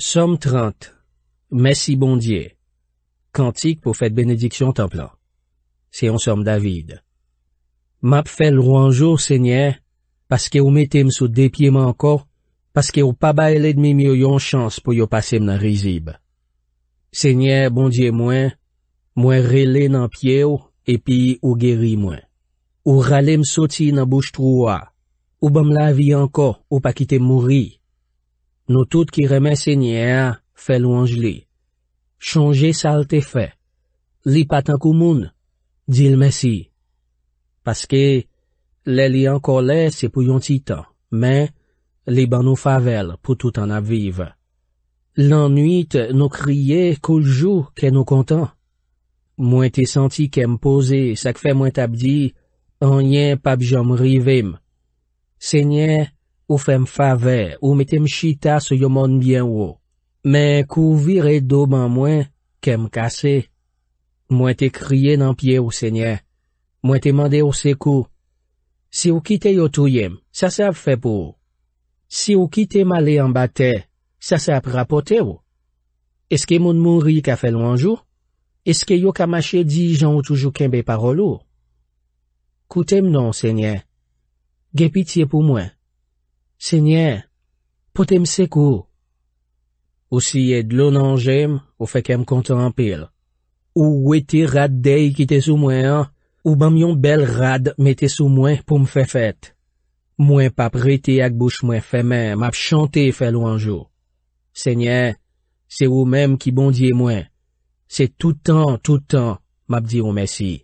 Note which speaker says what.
Speaker 1: SOM 30 MESI BONDIER KANTIK PO FET BENEDIKSYON TAMPLAN SEYON SOM DAVID MAP FEL ROU ANJOU SENYE PASKE O METEM SOU DEPIYE MAN KO PASKE O PA BA ELE DMI MYO YON CHANS PO YO PASEM NA RIZIB SENYE BONDIER MOIN MOIN RELE NAN PIYE O EPI O GERI MOIN O RALE M SOTI NAN BOUCH TROU WA O BOM LA VI YON KO O PA KITE M MOURI Nou tout ki remè sènyè a, fè lou anj li. Chonje sal te fè. Li pat an kou moun, di l'me si. Paske, lè li an kolè se pou yon titan, men, li ban nou favel pou tout an ap viv. Lan nuit nou kriye kou l'jou kè nou kontan. Mwen te santi kèm pose sak fè mwen tabdi, an yè pap jom rivèm. Sènyè, Ou fèm fave, ou metèm chita sou yo moun byen ou. Men kou vire do ban mwen, kem kase. Mwen te kriye nan pie ou sènyen. Mwen te mande ou se kou. Si ou kite yo touyem, sa sa ap fè pou. Si ou kite male yon bate, sa sa ap rapote ou. Eske moun moun ri ka fè lounjou? Eske yo kamache di jan ou toujou kenbe parolou? Koutèm non sènyen. Gè pitiye pou mwen. Senye, pote mse kou? Ou si yed lonan jem, ou feke m kontan anpil. Ou weti rad dey ki te sou mwen an, ou bam yon bel rad me te sou mwen pou m fe fet. Mwen pap rete ak bouch mwen femen, map chante fe lou anjou. Senye, se ou menm ki bondye mwen. Se toutan, toutan, map di ou mesi.